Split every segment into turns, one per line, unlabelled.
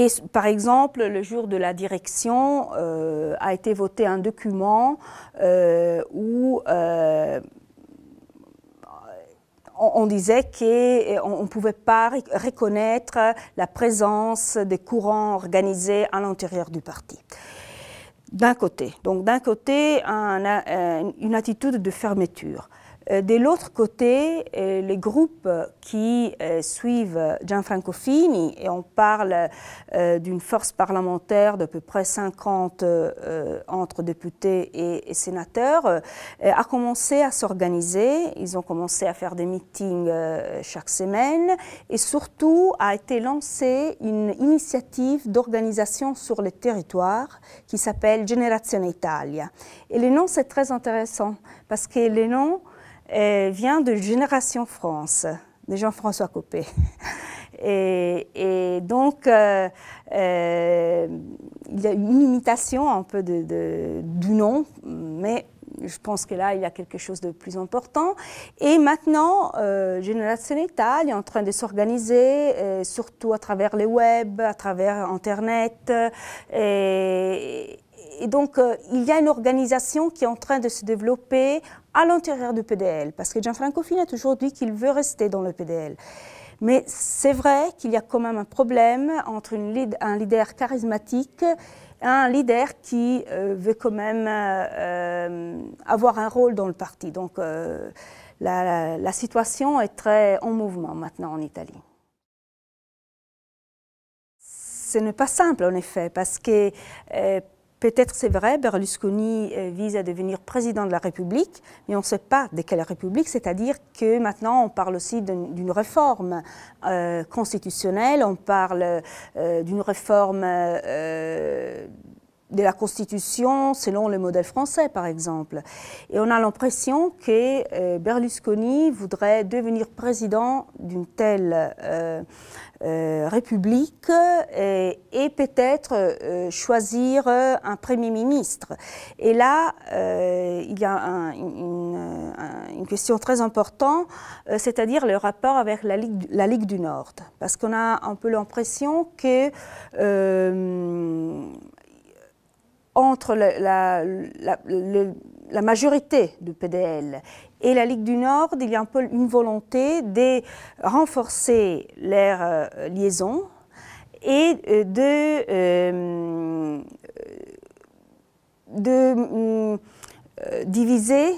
Et par exemple, le jour de la direction euh, a été voté un document euh, où euh, on, disait qu'on ne pouvait pas reconnaître la présence des courants organisés à l'intérieur du parti. D'un côté, donc d'un côté, une attitude de fermeture. Euh, de l'autre côté, euh, les groupes qui euh, suivent Gianfranco Fini, et on parle d'une force parlementaire d'à peu près 50 entre députés et, sénateurs, a commencé à s'organiser. Ils ont commencé à faire des meetings chaque semaine et surtout a été lancée une initiative d'organisation sur le territoire qui s'appelle Generazione Italia. Et le nom c'est très intéressant parce que les noms vient de Génération France, de Jean-François Copé. Et, donc, euh, euh, il y a une imitation un peu de, du nom, mais je pense que là, il y a quelque chose de plus important. Et maintenant, euh, Génération Italie est en train de s'organiser, surtout à travers le web, à travers Internet. et donc, il y a une organisation qui est en train de se développer à l'intérieur du PDL, parce que Gianfranco Fini a toujours dit qu'il veut rester dans le PDL. Mais c'est vrai qu'il y a quand même un problème entre une un leader charismatique et un leader qui euh, veut quand même euh, avoir un rôle dans le parti. Donc euh, la, la situation est très en mouvement maintenant en Italie. Ce n'est pas simple en effet, parce que Peut-être c'est vrai, Berlusconi euh, vise à devenir président de la République, mais on ne sait pas de quelle République, c'est-à-dire que maintenant on parle aussi d'une réforme euh, constitutionnelle, on parle euh, d'une réforme euh, de la Constitution selon le modèle français, par exemple. Et on a l'impression que euh, Berlusconi voudrait devenir président d'une telle euh, euh, république et, peut-être choisir un Premier ministre. Et là, il y a une, question très importante, c'est-à-dire le rapport avec Ligue, la Ligue du Nord. Parce qu'on a un peu l'impression que entre la, majorité du PDL et la Ligue du Nord, il y a un peu une volonté de renforcer leur euh, liaisons et euh, de, euh, diviser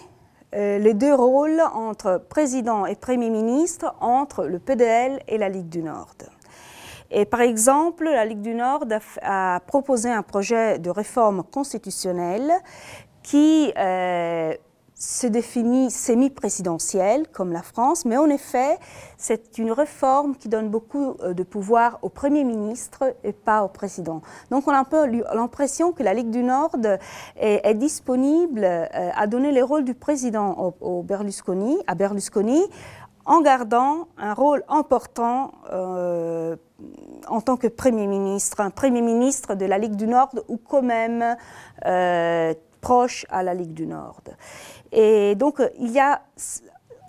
les deux rôles entre président et premier ministre, entre le PDL et la Ligue du Nord. Et par exemple, la Ligue du Nord a, proposé un projet de réforme constitutionnelle qui euh, se définit semi-présidentielle, comme la France, mais en effet, c'est une réforme qui donne beaucoup euh, de pouvoir au Premier ministre et pas au Président. Donc on a un peu l'impression que la Ligue du Nord est, disponible euh, à donner les rôles du Président à Berlusconi, en gardant un rôle important euh, en tant que Premier ministre, un Premier ministre de la Ligue du Nord ou quand même euh, proche à la Ligue du Nord. Et donc, il y a,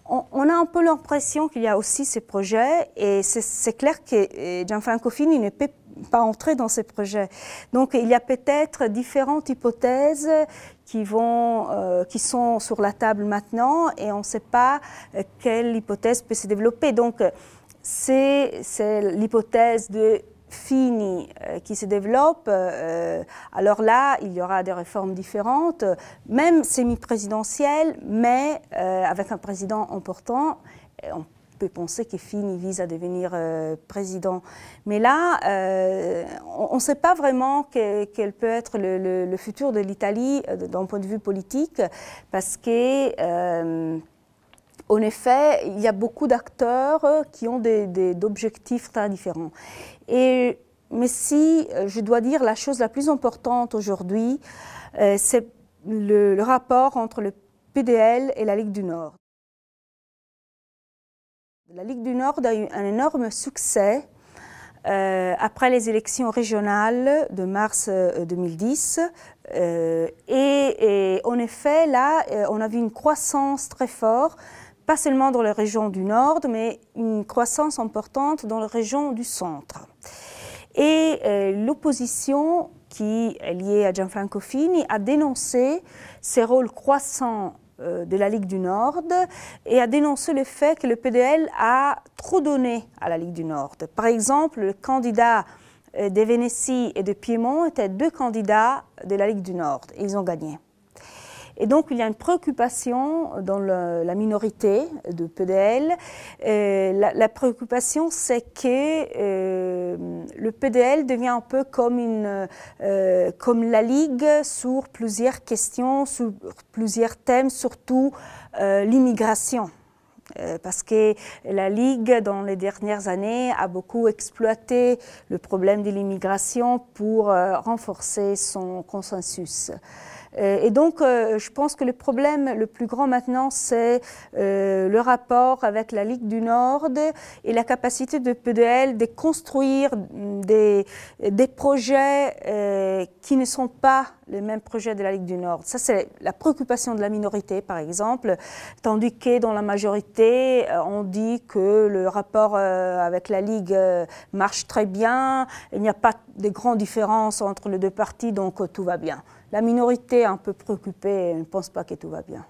on, a un peu l'impression qu'il y a aussi ces projets, et c'est clair que Gianfranco Fini ne peut pas entrer dans ces projets. Donc il y a peut-être différentes hypothèses qui, vont, euh, qui sont sur la table maintenant et on ne sait pas euh, quelle hypothèse peut se développer. Donc c'est l'hypothèse de fini euh, qui se développe, alors là, il y aura des réformes différentes, même semi-présidentielles, mais avec un président important peut penser que Fini vise à devenir euh, président. Mais là, euh, on ne sait pas vraiment quel peut être le, futur de l'Italie euh, d'un point de vue politique, parce que... En effet, il y a beaucoup d'acteurs qui ont des, objectifs très différents. Et, mais si je dois dire la chose la plus importante aujourd'hui, c'est le rapport entre le PDL et la Ligue du Nord. La Ligue du Nord a eu un énorme succès euh, après les élections régionales de mars 2010. Euh, euh, et, en effet, là, on a vu une croissance très forte, pas seulement dans la région du Nord, mais une croissance importante dans la région du Centre. Et l'opposition qui est liée à Gianfranco Fini a dénoncé ces rôles croissants euh, de la Ligue du Nord et a dénoncé le fait que le PDL a trop donné à la Ligue du Nord. Par exemple, le candidat euh, de Vénétie et de Piémont étaient deux candidats de la Ligue du Nord. Ils ont gagné. Et donc, il y a une préoccupation dans la minorité de PDL. Euh, la, préoccupation, c'est que euh, le PDL devient un peu comme, une, euh, comme la Ligue sur plusieurs questions, sur plusieurs thèmes, surtout l'immigration parce que la Ligue, dans les dernières années, a beaucoup exploité le problème de l'immigration pour renforcer son consensus. Euh, et donc, euh, je pense que le problème le plus grand maintenant, c'est euh, le rapport avec la Ligue du Nord et la capacité de PDL de construire des, projets qui ne sont pas les mêmes projets de la Ligue du Nord. Ça, c'est la préoccupation de la minorité, par exemple, tandis que dans la majorité, on dit que le rapport avec la Ligue marche très bien, il n'y a pas de grandes différences entre les deux parties, donc tout va bien. La minorité un peu préoccupée ne pense pas que tout va bien.